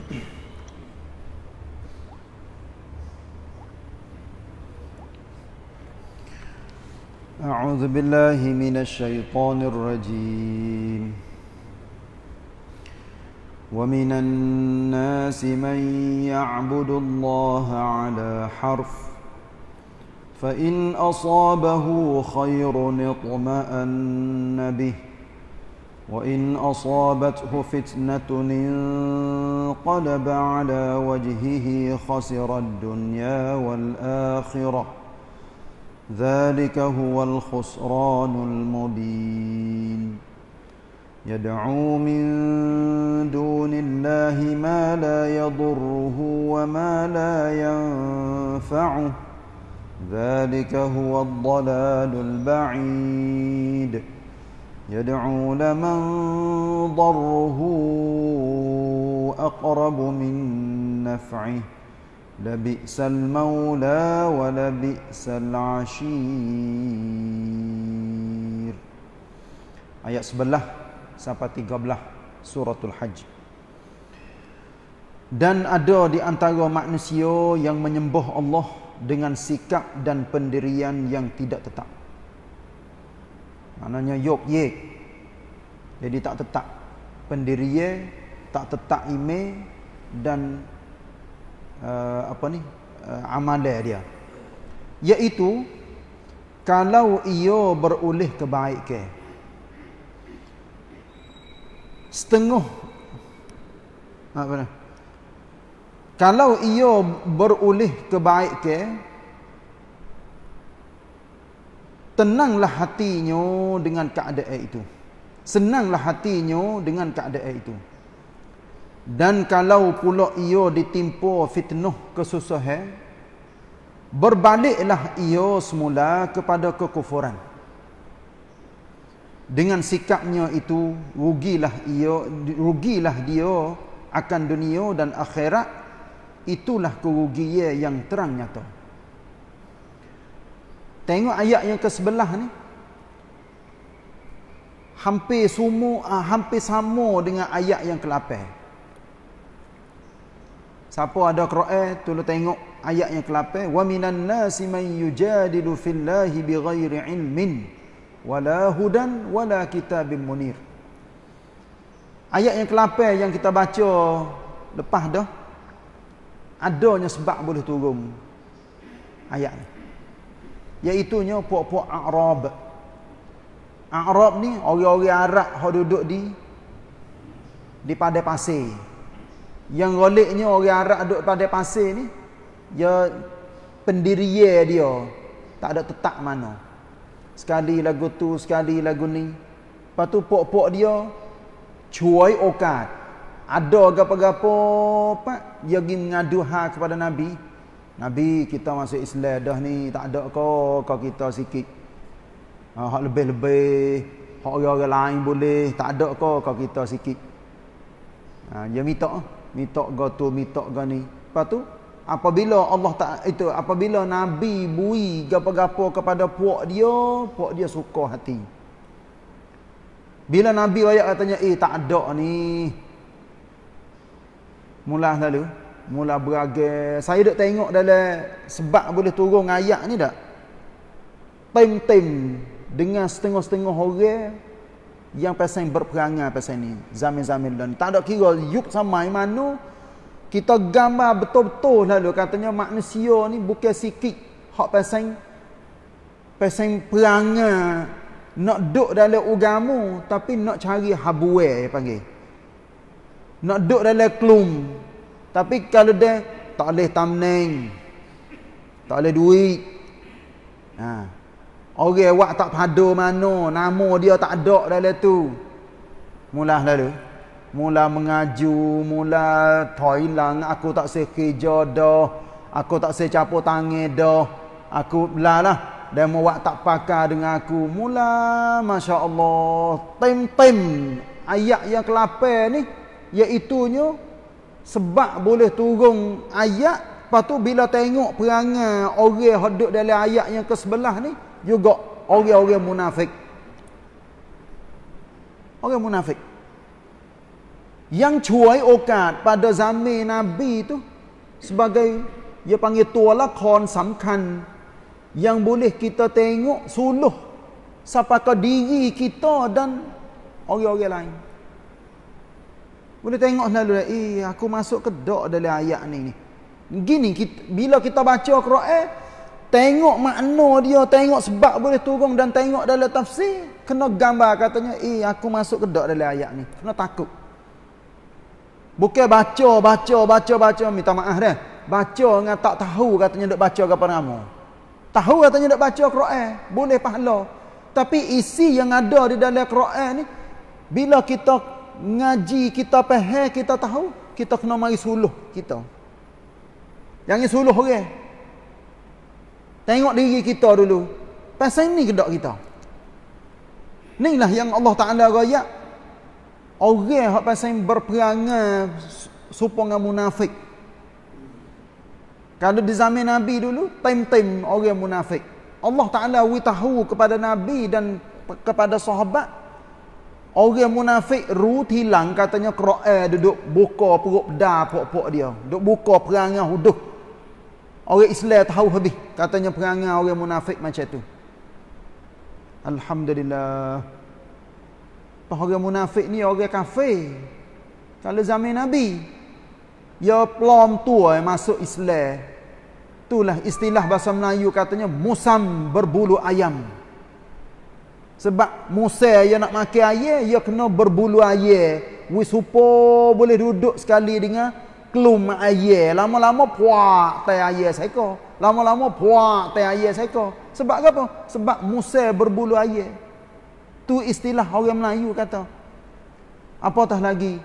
أعوذ بالله من الشيطان الرجيم ومن الناس من يعبد الله على حرف فإن أصابه خير اطمأن به وإن أصابته فتنة انقلب على وجهه خسر الدنيا والآخرة ذلك هو الخسران المبين يدعو من دون الله ما لا يضره وما لا ينفعه ذلك هو الضلال البعيد يدعو لمن ضره أقرب من نفعه لبئس المولى ولبئس العشير Ayat sebelah sampai tiga belah suratul haji Dan ada di antara manusia yang menyembah Allah dengan sikap dan pendirian yang tidak tetap Maknanya yok ye. Jadi tak tetap pendirinya, tak tetap ime dan uh, apa ni? Uh, amale dia. Yaitu kalau ia kebaik ke, Setengah apa ni? Kalau ia kebaik ke tenanglah hatinya dengan keadaan itu. Senanglah hatinya dengan keadaan itu. Dan kalau pula ia ditimpa fitnah kesusahan, berbaliklah ia semula kepada kekufuran. Dengan sikapnya itu, rugilah ia, rugilah dia akan dunia dan akhirat. Itulah kerugian yang terang nyata. Tengok ayat yang ke sebelah ni. Hampir semua uh, hampir sama dengan ayat yang ke-8. Siapa ada Quran, tolong tengok ayat yang ke-8. Wa minan nasi man yujadilu fillahi bighairi ilmin wala hudan wala kitabim munir. Ayat yang ke yang kita baca lepas dah adanya sebab boleh turun ayat ni iaitunya puak-puak Arab. Arab ni orang-orang Arab yang duduk di di padang pasir. Yang goliknya orang Arab duduk padang pasir ni ya pendiri dia tak ada tetak mana. Sekali lagu tu, sekali lagu ni. Lepas tu puak-puak dia cuai okat. Ada gapo-gapo pak dia pergi mengadu hak kepada Nabi Nabi kita masuk Islam dah ni tak ada kau kau kita sikit. Ha hak lebih-lebih, hak orang lain boleh, tak ada kau kau kita sikit. Ha dia minta, minta gotu, minta gani. Lepas tu apabila Allah tak itu apabila Nabi bui gapo-gapo kepada puak dia, puak dia suka hati. Bila Nabi ayat katanya, eh tak ada ni. Mulah lalu mula beragam saya duk tengok dalam sebab boleh turun ayat ni tak penting dengan setengah-setengah orang yang pasal berperangan pasal ni zaman-zaman dan tak ada kira yuk sama imanu kita gambar betul-betul lalu katanya manusia ni bukan sikit hak pasal pasal perangan nak duduk dalam ugamu tapi nak cari habuai panggil nak duduk dalam klum tapi kalau dia tak boleh tamneng. Tak boleh duit. Ha. Orang awak tak padu mana, nama dia tak ada dalam tu. mula lalu. Mula mengaju, mula toilang, aku tak se kerja dah. Aku tak se capo tangi dah. Aku belah lah. Dia mahu tak pakar dengan aku. Mula, Masya Allah, tim-tim ayat yang kelapa ni, iaitunya, sebab boleh turun ayat lepas tu bila tengok perangai orang hidup dalam ayat yang ke sebelah ni juga orang-orang munafik orang munafik yang cuai okat pada zaman Nabi tu sebagai dia panggil lakon samkan yang boleh kita tengok suluh siapakah diri kita dan orang-orang lain boleh tengok selalu eh aku masuk ke dok dalam ayat ni ni. Gini kita, bila kita baca quran eh, tengok makna dia, tengok sebab boleh turun dan tengok dalam tafsir, kena gambar katanya eh aku masuk ke dok dalam ayat ni. Kena takut. Bukan baca, baca, baca, baca, minta maaf dah. Baca dengan tak tahu katanya duk baca ke kamu. Tahu katanya duk baca Al-Quran, boleh pahala. Tapi isi yang ada di dalam Al-Quran ni, bila kita ngaji kita pehe kita tahu kita kena mari suluh kita yang ini suluh orang tengok diri kita dulu pasal ni kedok kita lah yang Allah Ta'ala raya orang yang pasal berperangan supaya munafik kalau di zaman Nabi dulu time-time orang munafik Allah Ta'ala witahu kepada Nabi dan kepada sahabat Orang munafik ru tilang katanya kera'a eh, duduk buka perut da pok-pok dia. Duduk buka perangnya huduh. Orang Islam tahu habis. Katanya perangnya orang munafik macam tu. Alhamdulillah. Orang munafik ni orang kafir. Kalau zaman Nabi. Ya pelom tu eh, masuk Islam. Itulah istilah bahasa Melayu katanya musam berbulu Ayam. Sebab Musa yang nak makan air, dia kena berbulu air. supo boleh duduk sekali dengan kelum air. Lama-lama puak teh air saya Lama-lama puak teh air saya Sebab apa? Sebab Musa berbulu air. Tu istilah orang Melayu kata. Apa tah lagi?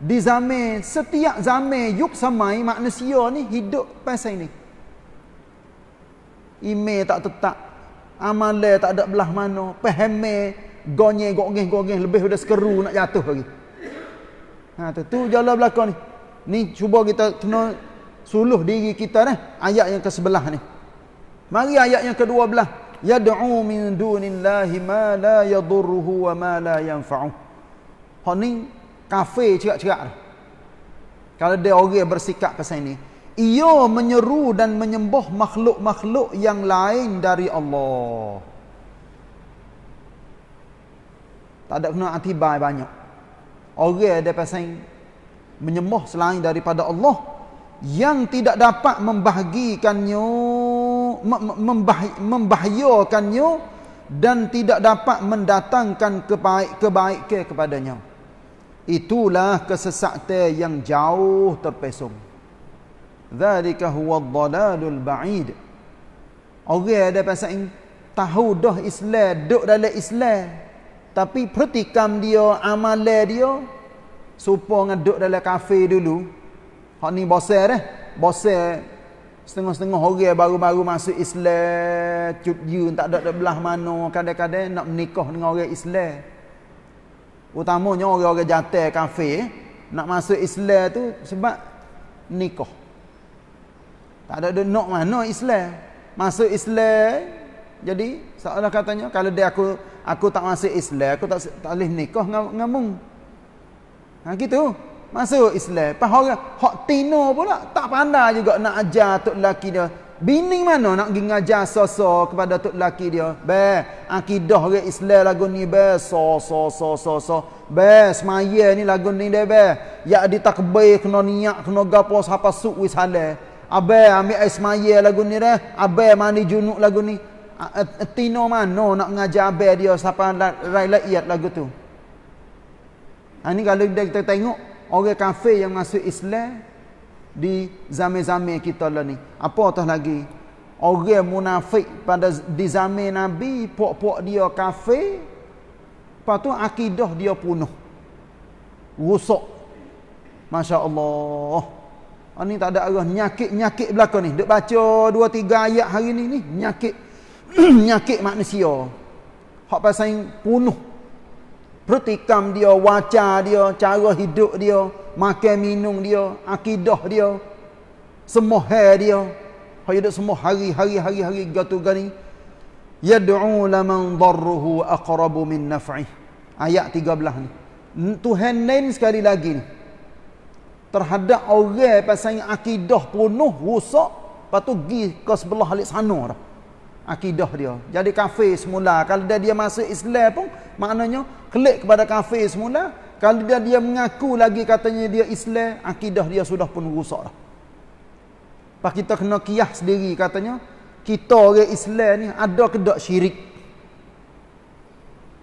Di zaman, setiap zaman yuk samai manusia ni hidup pasal ini. Ime tak tetap Amalai tak ada belah mana. Pahamai. Gonye, gongeh, gongeh. Lebih sudah sekeru nak jatuh lagi. Ha, tu, tu jalan belakang ni. Ni cuba kita kena suluh diri kita ni. Ayat yang ke sebelah ni. Mari ayat yang ke-12. Yad'u min dunillahi ma la yadurruhu wa ma la yanfa'uh. Hak ni kafe cakap-cakap. Kalau dia orang bersikap pasal ni ia menyeru dan menyembah makhluk-makhluk yang lain dari Allah. Tak ada kena atibai banyak. Orang ada pasang menyembah selain daripada Allah yang tidak dapat membahagikannya, membahayakannya dan tidak dapat mendatangkan kebaik-kebaikan kepadanya. Itulah kesesatan yang jauh terpesong. Zalika huwa dhalalul ba'id. Orang ada pasal tahu dah Islam, duk dalam Islam. Tapi pertikam dia, amalan dia, supo dengan duduk dalam kafe dulu. Hak ni bosir eh. Bosir setengah-setengah orang baru-baru masuk Islam, cut tak ada belah mana, kadang-kadang nak menikah dengan orang Islam. Utamanya orang-orang jantai kafe, nak masuk Islam tu sebab nikah. Tak ada nak mana Islam. Masuk Islam. Jadi, seolah katanya, kalau dia aku aku tak masuk Islam, aku tak, tak boleh nikah dengan mung. Ha, gitu. Masuk Islam. Lepas orang, hok tino pula, tak pandai juga nak ajar tok lelaki dia. Bini mana nak pergi ngajar so kepada tok lelaki dia? Be, akidah orang Islam lagu ni be, so so so so so. Be, semaya ni lagu ni dia be. Ya ditakbir kena niat kena gapo siapa suwis halal. Abai ambil air semaya lagu ni dah. Abai mandi junuk lagu ni. Tino mana nak mengajar abai dia siapa rakyat iat lagu tu. Ini ha, kalau kita tengok orang kafir yang masuk Islam di zaman-zaman kita lah ni. Apa tu lagi? Orang munafik pada di zaman Nabi, pok-pok dia kafir. Lepas tu akidah dia punuh. Rusuk. Masya Allah. Ini ah, tak ada arah nyakit-nyakit belakang ni. Duk baca dua tiga ayat hari ni ni nyakit nyakit manusia. Hak pasal punuh. Pertikam dia, waca dia, cara hidup dia, makan minum dia, akidah dia, semua hal dia. Hak hidup semua hari hari hari hari gatu gani. Yad'u laman darruhu aqrabu min naf'ih. Ayat 13 ni. Tuhan lain sekali lagi ni terhadap orang pasang akidah penuh rusak lepas tu pergi ke sebelah alik sana dah. akidah dia jadi kafe semula kalau dia, dia masuk Islam pun maknanya klik kepada kafe semula kalau dia, dia mengaku lagi katanya dia Islam akidah dia sudah pun rusak dah lepas kita kena kiyah sendiri katanya kita orang Islam ni ada ke tak syirik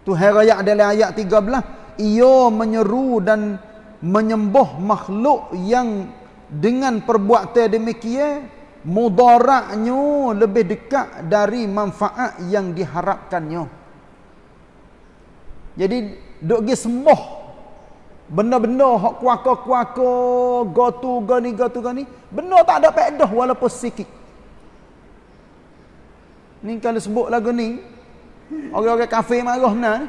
tu hari ayat adalah ayat 13 ia menyeru dan menyembah makhluk yang dengan perbuatan demikian mudaratnya lebih dekat dari manfaat yang diharapkannya jadi duk gi sembah benda-benda hak kuaka-kuaka gotu gani gatu gani benda tak ada faedah walaupun sikit ni kalau sebut lagu ni orang-orang kafir marah nah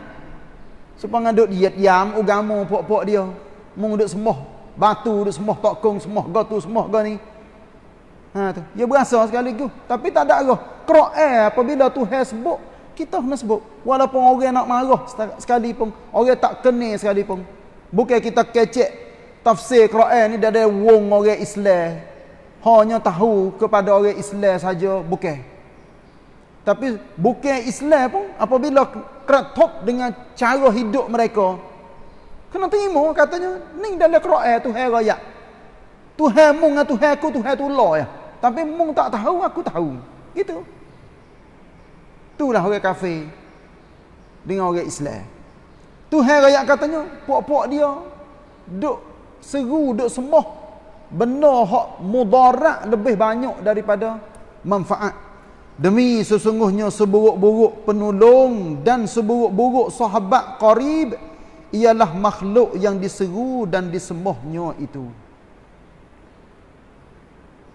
supaya ngaduk diam agama pok-pok dia mung duk semoh batu duk semoh tokong semoh go tu semoh go ni ha tu dia ya berasa sekali tu tapi tak ada roh kerok eh apabila tu has kita kena sebut walaupun orang nak marah sekali pun orang tak kena sekali pun bukan kita kecek tafsir Quran ni dah ada wong orang Islam hanya tahu kepada orang Islam saja bukan tapi bukan Islam pun apabila kerat top dengan cara hidup mereka kena terima katanya ni dalam Quran eh, Tuhan raya Tuhan mung Tuhan aku Tuhan tu law ya eh. tapi mung tak tahu aku tahu gitu itulah orang kafe dengan orang Islam Tuhan raya katanya puak-puak dia duk seru duk semoh benda hak mudarat lebih banyak daripada manfaat Demi sesungguhnya seburuk-buruk penolong dan seburuk-buruk sahabat qarib ialah makhluk yang diseru dan disembahnya itu.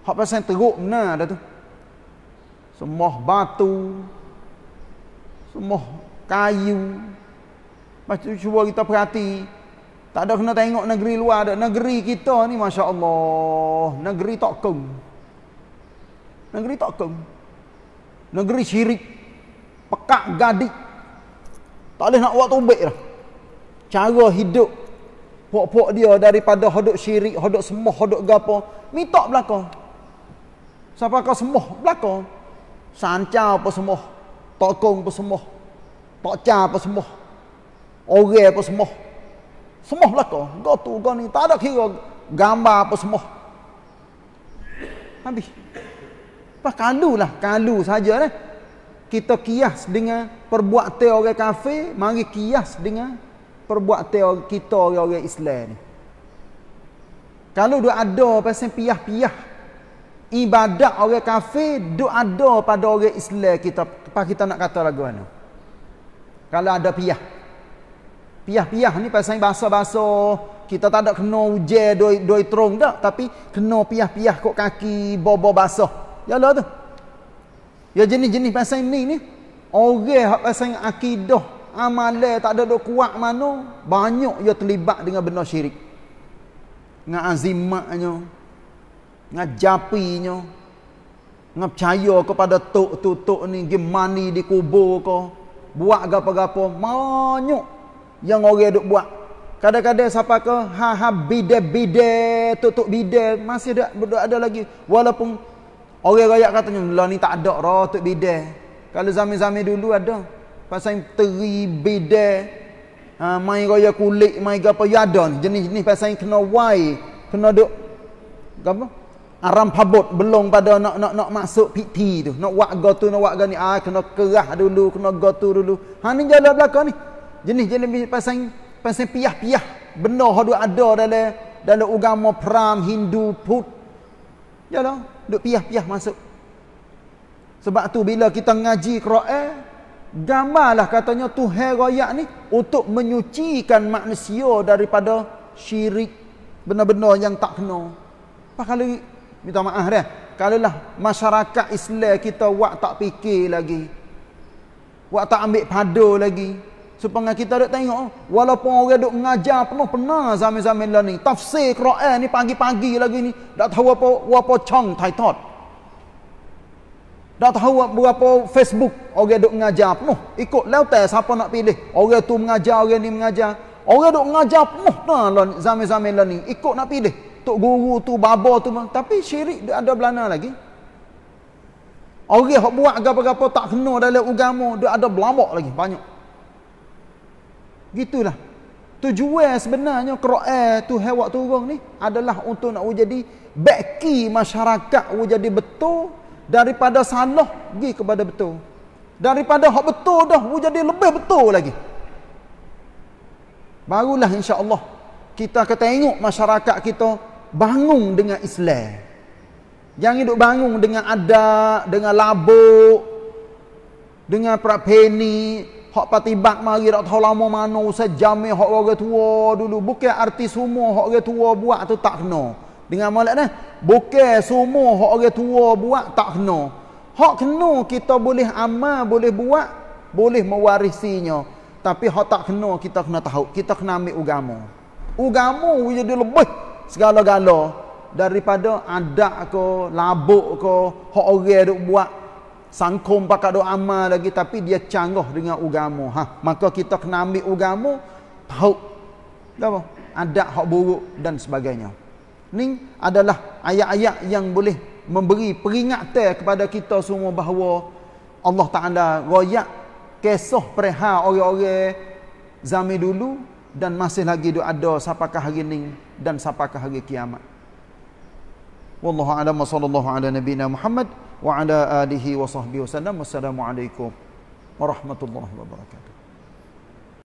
Hak pasal teruk mana Ada tu? Semua batu, semua kayu. Macam cuba kita perhati, tak ada kena tengok negeri luar ada negeri kita ni Masya Allah negeri tokong negeri tokong negeri syirik pekak gadik tak boleh nak buat tubik lah cara hidup puak-puak dia daripada hodok syirik, hodok semua, hodok gapo, minta belaka. Siapa kau semua belaka? Sanca apa semua? Tokong apa semua? Tokca apa semua? Orang apa semua? Semua belaka. Kau tu, kau ni, tak ada kira gambar apa semua. Habis. Apa kalu lah, kalu saja lah. Kita kias dengan perbuatan orang kafir, mari kias dengan perbuatan kita orang Islam ni. Kalau dia ada pasal piah-piah ibadat orang kafir, dia ada pada orang Islam kita. Apa kita nak kata lagu mana? Kalau ada piah. Piah-piah ni pasal bahasa-bahasa kita tak ada kena ujar doi doi terung tak tapi kena piah-piah kok kaki bobo basah ya lah tu ya jenis-jenis pasal ni ni orang hak pasal akidah amale tak ada dok kuat mano banyak yo terlibat dengan benda syirik dengan azimatnya dengan japinya dengan percaya kepada tok-tok ni pergi mani di kubur ko, buat gapo-gapo banyak yang orang duk buat kadang-kadang siapa ke ha ha bide bide tutup bide masih ada, ada, ada lagi walaupun orang rakyat katanya lah ni tak ada roh tutup bide kalau zaman-zaman dulu ada pasang teri bide ha uh, mai gaya kulit mai gapo yadon jenis-jenis pasang kena wai kena duk gapo aram pabot belong pada nak nak nak masuk piti tu nak wak go tu nak wak gani ah kena kerah dulu kena go tu dulu ha ni jalan belakang ni jenis-jenis pasang pasang piah-piah benda ha duk ada dalam dalam agama pram hindu put jalan duk piah-piah masuk sebab tu bila kita ngaji Quran Gamalah katanya Tuhan raya ni untuk menyucikan manusia daripada syirik benar-benar yang tak kena. Apa kalau minta maaf dah. Kalaulah masyarakat Islam kita wak tak fikir lagi. Wak tak ambil pada lagi. Supaya kita duk tengok oh, walaupun orang dok mengajar pun pernah zaman-zaman lah ni tafsir Quran ni pagi-pagi lagi ni tak tahu apa apa chong taitot. Dah tahu berapa Facebook orang duk mengajar penuh. Ikut Lewat, siapa nak pilih. Orang tu mengajar, orang ni mengajar. Orang duk mengajar penuh dah zaman-zaman lah ni. Ikut nak pilih. Tok guru tu, baba tu. Tapi syirik ada belana lagi. Orang yang buat apa-apa tak kena dalam agama, dia ada belamak lagi banyak. Gitulah. Tujuan sebenarnya Quran tu hewak tu turun ni adalah untuk nak jadi beki masyarakat jadi betul daripada salah pergi kepada betul daripada hak betul dah jadi lebih betul lagi barulah insyaallah kita akan tengok masyarakat kita bangun dengan Islam yang hidup bangun dengan adat dengan labuk dengan prapeni hak patibak mari tak tahu lama mana sejami hak orang tua dulu bukan arti semua hak orang tua buat tu tak kena dengan malak dah Bukan semua hak orang tua buat tak kena. Hak kena kita boleh amal, boleh buat, boleh mewarisinya. Tapi hak tak kena kita kena tahu, kita kena ambil agama. Agama jadi lebih segala-gala daripada adat ke, labuk ke, hak orang duk buat sangkum pakai doa amal lagi tapi dia canggah dengan agama. Ha, maka kita kena ambil agama tahu. Apa? Adat hak buruk dan sebagainya ni adalah ayat-ayat yang boleh memberi peringatan kepada kita semua bahawa Allah Ta'ala royak kesoh perha orang-orang zaman dulu dan masih lagi ada siapakah hari ini dan siapakah hari kiamat. Wallahu a'lam wa sallallahu ala nabiyyina Muhammad wa ala alihi wa sahbihi wasallam. Wassalamualaikum warahmatullahi wabarakatuh.